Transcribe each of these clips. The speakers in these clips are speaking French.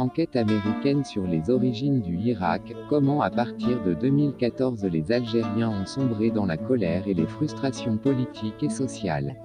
Enquête américaine sur les origines du Irak, comment à partir de 2014 les Algériens ont sombré dans la colère et les frustrations politiques et sociales.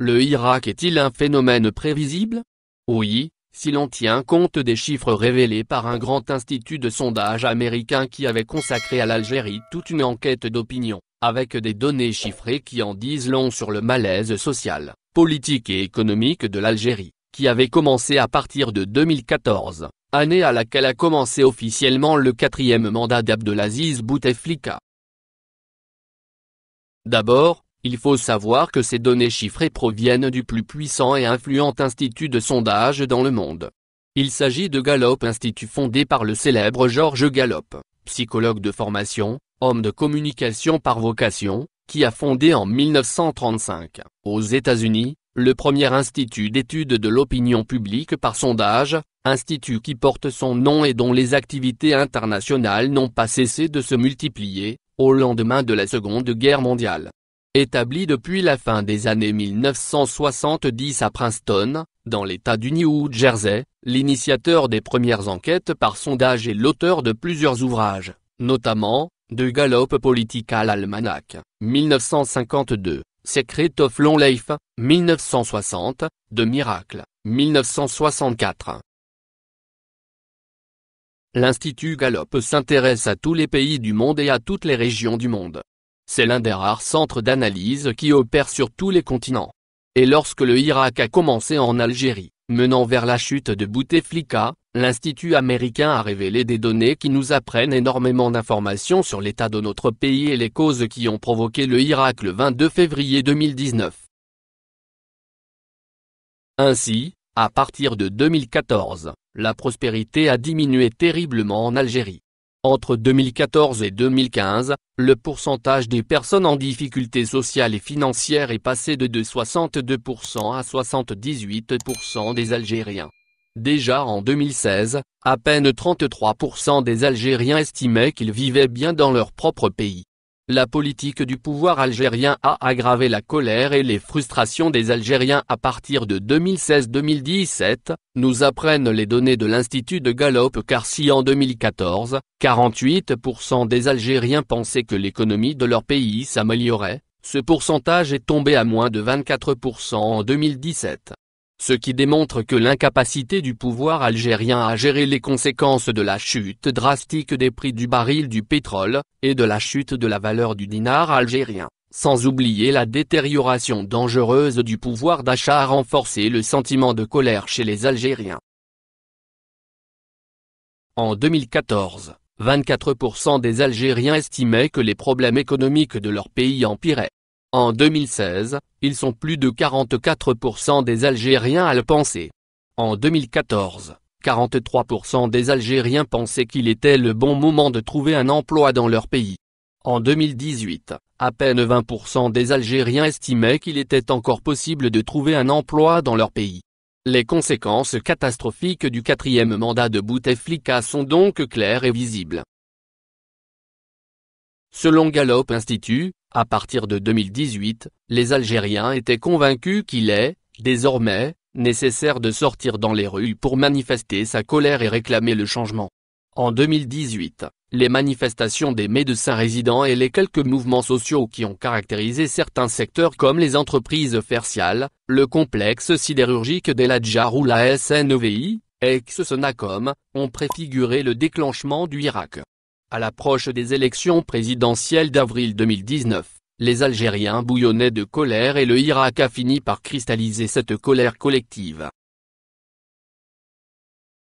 Le Irak est-il un phénomène prévisible Oui, si l'on tient compte des chiffres révélés par un grand institut de sondage américain qui avait consacré à l'Algérie toute une enquête d'opinion, avec des données chiffrées qui en disent long sur le malaise social, politique et économique de l'Algérie, qui avait commencé à partir de 2014, année à laquelle a commencé officiellement le quatrième mandat d'Abdelaziz Bouteflika. D'abord, il faut savoir que ces données chiffrées proviennent du plus puissant et influent institut de sondage dans le monde. Il s'agit de Gallup Institut fondé par le célèbre George Gallup, psychologue de formation, homme de communication par vocation, qui a fondé en 1935, aux États-Unis, le premier institut d'études de l'opinion publique par sondage, institut qui porte son nom et dont les activités internationales n'ont pas cessé de se multiplier, au lendemain de la Seconde Guerre mondiale. Établi depuis la fin des années 1970 à Princeton, dans l'État du New Jersey, l'initiateur des premières enquêtes par sondage et l'auteur de plusieurs ouvrages, notamment, de Gallop Political Almanac, 1952, Secret of Long Life, 1960, de Miracle, 1964. L'Institut Gallop s'intéresse à tous les pays du monde et à toutes les régions du monde. C'est l'un des rares centres d'analyse qui opère sur tous les continents. Et lorsque le Irak a commencé en Algérie, menant vers la chute de Bouteflika, l'Institut américain a révélé des données qui nous apprennent énormément d'informations sur l'état de notre pays et les causes qui ont provoqué le Irak le 22 février 2019. Ainsi, à partir de 2014, la prospérité a diminué terriblement en Algérie. Entre 2014 et 2015, le pourcentage des personnes en difficulté sociale et financière est passé de, de 62% à 78% des Algériens. Déjà en 2016, à peine 33% des Algériens estimaient qu'ils vivaient bien dans leur propre pays. La politique du pouvoir algérien a aggravé la colère et les frustrations des Algériens à partir de 2016-2017, nous apprennent les données de l'Institut de Gallup car si en 2014, 48% des Algériens pensaient que l'économie de leur pays s'améliorait, ce pourcentage est tombé à moins de 24% en 2017 ce qui démontre que l'incapacité du pouvoir algérien à gérer les conséquences de la chute drastique des prix du baril du pétrole, et de la chute de la valeur du dinar algérien, sans oublier la détérioration dangereuse du pouvoir d'achat a renforcé le sentiment de colère chez les Algériens. En 2014, 24% des Algériens estimaient que les problèmes économiques de leur pays empiraient. En 2016, ils sont plus de 44% des Algériens à le penser. En 2014, 43% des Algériens pensaient qu'il était le bon moment de trouver un emploi dans leur pays. En 2018, à peine 20% des Algériens estimaient qu'il était encore possible de trouver un emploi dans leur pays. Les conséquences catastrophiques du quatrième mandat de Bouteflika sont donc claires et visibles. Selon Gallup Institute, à partir de 2018, les Algériens étaient convaincus qu'il est, désormais, nécessaire de sortir dans les rues pour manifester sa colère et réclamer le changement. En 2018, les manifestations des médecins résidents et les quelques mouvements sociaux qui ont caractérisé certains secteurs comme les entreprises fertiales, le complexe sidérurgique d'Eladjar ou la SNVI, ex-Sonacom, ont préfiguré le déclenchement du Irak. À l'approche des élections présidentielles d'avril 2019, les Algériens bouillonnaient de colère et le Irak a fini par cristalliser cette colère collective.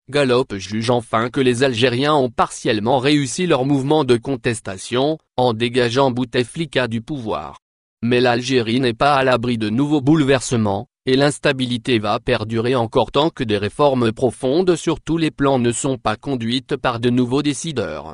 Gallop juge enfin que les Algériens ont partiellement réussi leur mouvement de contestation, en dégageant Bouteflika du pouvoir. Mais l'Algérie n'est pas à l'abri de nouveaux bouleversements, et l'instabilité va perdurer encore tant que des réformes profondes sur tous les plans ne sont pas conduites par de nouveaux décideurs.